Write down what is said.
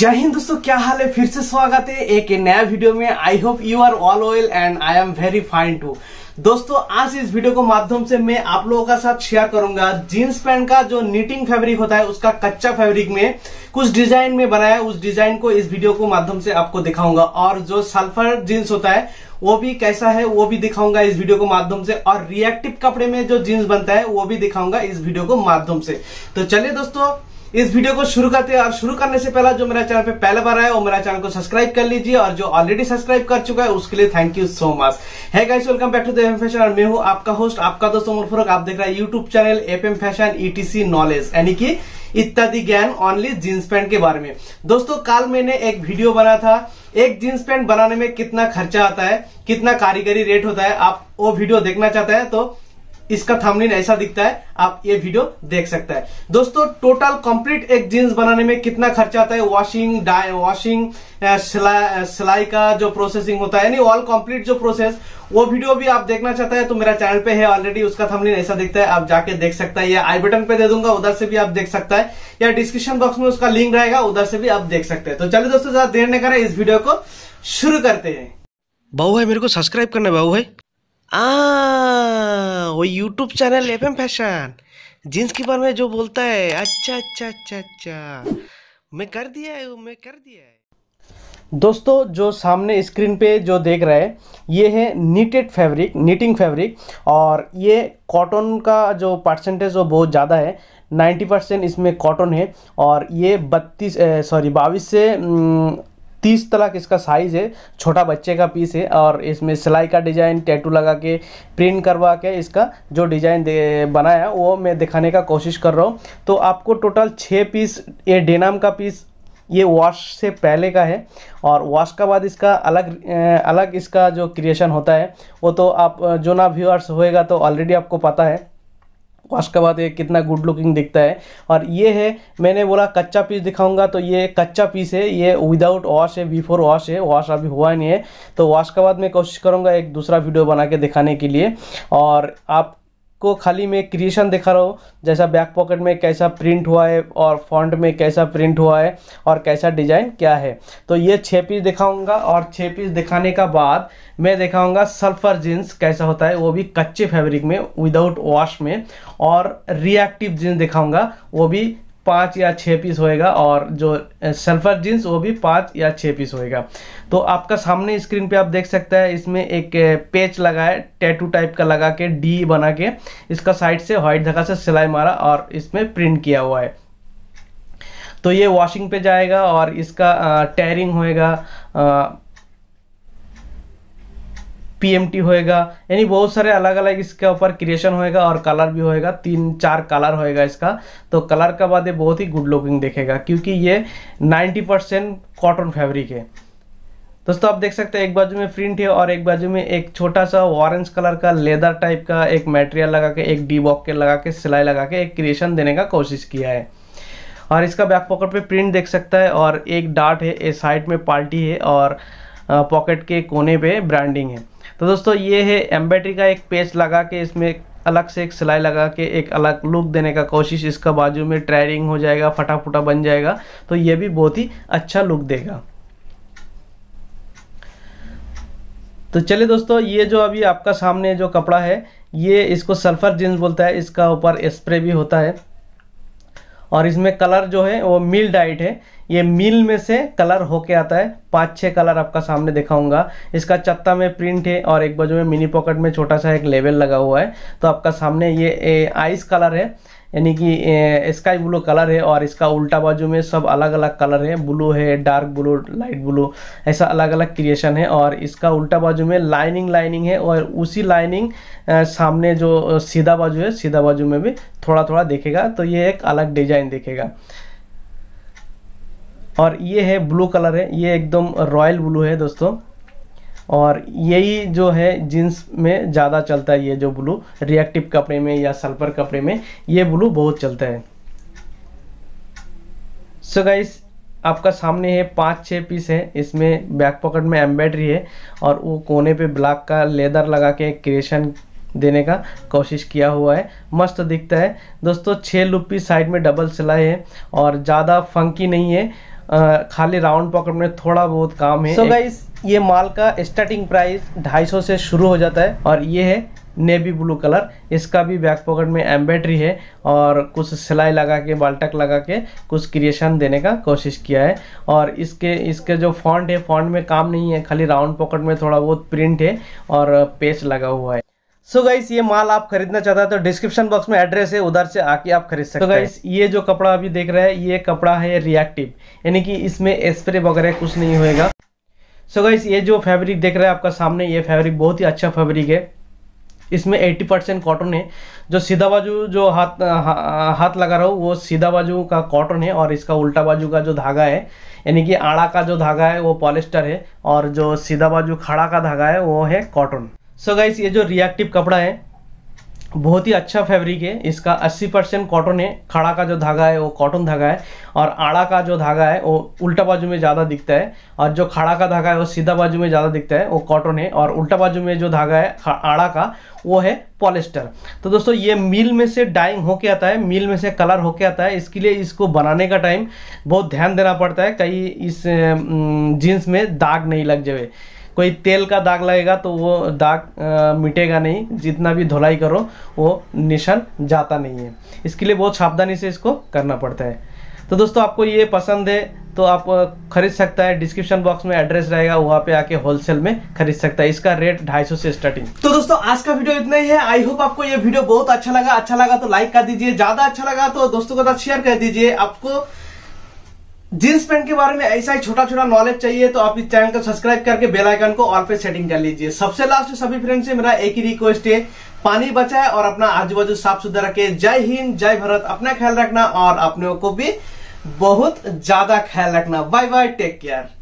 जय हिंद दोस्तों क्या हाल है फिर से स्वागत है एक नया वीडियो में I hope you are all well and I am very fine too दोस्तों आज इस वीडियो को माध्यम से मैं आप लोगों का साथ शेयर करूंगा जींस पैंट का जो नीटिंग फैब्रिक होता है उसका कच्चा फैब्रिक में कुछ डिजाइन में बनाया उस डिजाइन को इस वीडियो को माध्यम से आपको दिखाऊंगा और जो सल्फर जींस होता है वो भी कैसा है वो भी दिखाऊंगा इस वीडियो को माध्यम से और रिएक्टिव कपड़े में जो जीन्स बनता है वो भी दिखाऊंगा इस वीडियो को माध्यम से तो चलिए दोस्तों इस वीडियो को शुरू करते हैं और शुरू करने से पहला जो मेरा चैनल पे पहले बार आया वो मेरा चैनल को सब्सक्राइब कर लीजिए और जो ऑलरेडी सब्सक्राइब कर चुका है उसके लिए थैंक यू सो मच है guys welcome back to the fashion और मैं हूं आपका होस्ट आपका दोस्त उमर फरूक आप देख रहे हैं YouTube channel F M fashion E T C knowledge यानी कि इत्यादि ज्ञान ऑनली जींस पैंट के बारे में दोस्तों कल मैंने एक वीडियो बना था एक जींस पैंट बनाने में कितना खर्चा आता है कितना कारीगरी रेट होता है आप वो वीडियो देखना चाहते हैं तो इसका थामलिन ऐसा दिखता है आप ये वीडियो देख सकता है दोस्तों टोटल कंप्लीट एक जींस बनाने में कितना खर्चा आता है वॉशिंग डाई वॉशिंग सिलाई का जो प्रोसेसिंग होता है यानी ऑल कंप्लीट जो प्रोसेस वो वीडियो भी आप देखना चाहता है तो मेरा चैनल पे है ऑलरेडी उसका थंबनेल ऐसा दिखता है आप जाके देख सकता है या आई बटन पे दे दूंगा उधर से भी आप देख सकता है या डिस्क्रिप्शन बॉक्स में उसका लिंक रहेगा उधर से भी आप देख सकते हैं तो चलिए दोस्तों ज्यादा देर नहीं करें इस वीडियो को शुरू करते हैं बाबू भाई मेरे को सब्सक्राइब करना है बाबू भाई हाँ, वो YouTube channel F M fashion jeans के बारे में जो बोलता है अच्छा अच्छा अच्छा अच्छा मैं कर दिया है मैं कर दिया है दोस्तों जो सामने स्क्रीन पे जो देख रहे हैं ये है नीटेड फैब्रिक नीटिंग फैब्रिक और ये कॉटन का जो परसेंटेज वो बहुत ज़्यादा है 90 परसेंट इसमें कॉटन है और ये बत्तीस सॉरी बाईस से न, तीस तलाक इसका साइज़ है छोटा बच्चे का पीस है और इसमें सिलाई का डिज़ाइन टैटू लगा के प्रिंट करवा के इसका जो डिज़ाइन बनाया वो मैं दिखाने का कोशिश कर रहा हूँ तो आपको टोटल छः पीस ये डेनाम का पीस ये वॉश से पहले का है और वॉश का बाद इसका अलग अलग इसका जो क्रिएशन होता है वो तो आप जो ना व्यूअर्स होएगा तो ऑलरेडी आपको पता है वॉश के बाद ये कितना गुड लुकिंग दिखता है और ये है मैंने बोला कच्चा पीस दिखाऊंगा तो ये कच्चा पीस है ये विदाउट वॉश है बिफोर वॉश है वॉश अभी हुआ नहीं है तो वॉश के बाद मैं कोशिश करूँगा एक दूसरा वीडियो बना के दिखाने के लिए और आप को खाली मैं क्रिएशन दिखा रहा हूँ जैसा बैक पॉकेट में कैसा प्रिंट हुआ है और फॉन्ट में कैसा प्रिंट हुआ है और कैसा डिज़ाइन क्या है तो ये छः पीस दिखाऊंगा और छः पीस दिखाने का बाद मैं दिखाऊंगा सल्फर जीन्स कैसा होता है वो भी कच्चे फैब्रिक में विदाउट वॉश में और रिएक्टिव जीन्स दिखाऊंगा वो भी पाँच या छः पीस होएगा और जो सल्फर जीन्स वो भी पाँच या छः पीस होएगा तो आपका सामने स्क्रीन पे आप देख सकते हैं इसमें एक पेच लगा है टैटू टाइप का लगा के डी बना के इसका साइड से व्हाइट धगा से सिलाई मारा और इसमें प्रिंट किया हुआ है तो ये वॉशिंग पे जाएगा और इसका टैरिंग होएगा PMT होएगा यानी बहुत सारे अलग अलग इसके ऊपर क्रिएशन होएगा और कलर भी होएगा तीन चार कलर होएगा इसका तो कलर का बाद ये बहुत ही गुड लुकिंग देखेगा क्योंकि ये 90 परसेंट कॉटन फैब्रिक है दोस्तों आप देख सकते हैं एक बाजू में प्रिंट है और एक बाजू में एक छोटा सा ऑरेंज कलर का लेदर टाइप का एक मटेरियल लगा के एक डी बॉक के लगा के सिलाई लगा के एक क्रिएशन देने का कोशिश किया है और इसका बैक पॉकेट पे प्रिंट देख सकता है और एक डाट है ए साइड में पार्टी है और पॉकेट के कोने पे ब्रांडिंग है तो दोस्तों ये है एम्बेट्री का एक पेज लगा के इसमें अलग से एक सिलाई लगा के एक अलग लुक देने का कोशिश इसका बाजू में ट्रायरिंग हो जाएगा फटाफटा बन जाएगा तो ये भी बहुत ही अच्छा लुक देगा तो चलिए दोस्तों ये जो अभी आपका सामने जो कपड़ा है ये इसको सल्फर जींस बोलता है इसका ऊपर स्प्रे भी होता है और इसमें कलर जो है वो मिल डाइट है ये मिल में से कलर होके आता है पांच छह कलर आपका सामने दिखाऊंगा इसका चत्ता में प्रिंट है और एक बाजू में मिनी पॉकेट में छोटा सा एक लेवल लगा हुआ है तो आपका सामने ये आइस कलर है यानी कि स्काई ब्लू कलर है और इसका उल्टा बाजू में सब अलग अलग कलर है ब्लू है डार्क ब्लू लाइट ब्लू ऐसा अलग अलग क्रिएशन है और इसका उल्टा बाजू में लाइनिंग लाइनिंग है और उसी लाइनिंग सामने जो सीधा बाजू है सीधा बाजू में भी थोड़ा थोड़ा देखेगा तो ये एक अलग डिजाइन देखेगा और ये है ब्लू कलर है ये एकदम रॉयल ब्लू है दोस्तों और यही जो है जीन्स में ज़्यादा चलता है ये जो ब्लू रिएक्टिव कपड़े में या सल्फर कपड़े में ये ब्लू बहुत चलता है सो so गाइस आपका सामने है पाँच छः पीस है इसमें बैक पॉकेट में एम्ब्रॉयडरी है और वो कोने पे ब्लैक का लेदर लगा के क्रिएशन देने का कोशिश किया हुआ है मस्त दिखता है दोस्तों छः लुपी साइड में डबल सिलाई है और ज़्यादा फंकी नहीं है खाली राउंड पॉकेट में थोड़ा बहुत काम है so guys, ये माल का स्टार्टिंग प्राइस सौ से शुरू हो जाता है और ये है नेवी ब्लू कलर इसका भी बैक पॉकेट में एम्ब्रॉयडरी है और कुछ सिलाई लगा के बाल्टक लगा के कुछ क्रिएशन देने का कोशिश किया है और इसके इसके जो फॉन्ट है फॉन्ट में काम नहीं है खाली राउंड पॉकेट में थोड़ा बहुत प्रिंट है और पेच लगा हुआ है सो so गाइस ये माल आप खरीदना चाहता है तो डिस्क्रिप्शन बॉक्स में एड्रेस है उधर से आके आप खरीद सकते हैं तो गाइस ये जो कपड़ा अभी देख रहे हैं ये कपड़ा है रिएक्टिव यानी कि इसमें स्प्रे वगैरह कुछ नहीं होएगा सो so गाइस ये जो फैब्रिक देख रहे हैं आपका सामने ये फैब्रिक बहुत ही अच्छा फैब्रिक है इसमें एट्टी परसेंट कॉटन है जो सीधा बाजू जो हाथ हा, हाथ लगा रहा हूँ वो सीधा बाजू का कॉटन है और इसका उल्टा बाजू का जो धागा है यानी कि आड़ा का जो धागा है वो पॉलिस्टर है और जो सीधा बाजू खड़ा का धागा है वो है कॉटन सो so गाइस ये जो रिएक्टिव कपड़ा है बहुत ही अच्छा फैब्रिक है इसका 80 परसेंट कॉटन है खड़ा का जो धागा है वो कॉटन धागा है और आड़ा का जो धागा है वो उल्टा बाजू में ज़्यादा दिखता है और जो खड़ा का धागा है वो सीधा बाजू में ज़्यादा दिखता है वो कॉटन है और उल्टा बाजू में जो धागा है आड़ा का वो है पॉलिस्टर तो दोस्तों ये मिल में से डाइंग होके आता है मिल में से कलर होके आता है इसके लिए इसको बनाने का टाइम बहुत ध्यान देना पड़ता है कहीं इस जीन्स में दाग नहीं लग जाए कोई तेल का दाग लगेगा तो वो दाग मिटेगा नहीं जितना भी धुलाई करो वो निशान जाता नहीं है इसके लिए बहुत सावधानी से इसको करना पड़ता है तो दोस्तों आपको ये पसंद है तो आप खरीद सकता है डिस्क्रिप्शन बॉक्स में एड्रेस रहेगा वहाँ पे आके होलसेल में खरीद सकता है इसका रेट ढाई सौ से स्टार्टिंग तो दोस्तों आज का वीडियो इतना ही है आई होप आपको ये वीडियो बहुत अच्छा लगा अच्छा लगा तो लाइक कर दीजिए ज्यादा अच्छा लगा तो दोस्तों के साथ शेयर कर दीजिए आपको जींस पैंट के बारे में ऐसा ही छोटा छोटा नॉलेज चाहिए तो आप इस चैनल को सब्सक्राइब करके बेल आइकन को ऑल पे सेटिंग कर लीजिए सबसे लास्ट सभी फ्रेंड से मेरा एक ही रिक्वेस्ट है पानी बचाए और अपना आजू बाजू साफ सुथरा रखे जय हिंद जय भारत अपना ख्याल रखना और अपने को भी बहुत ज्यादा ख्याल रखना बाय बाय टेक केयर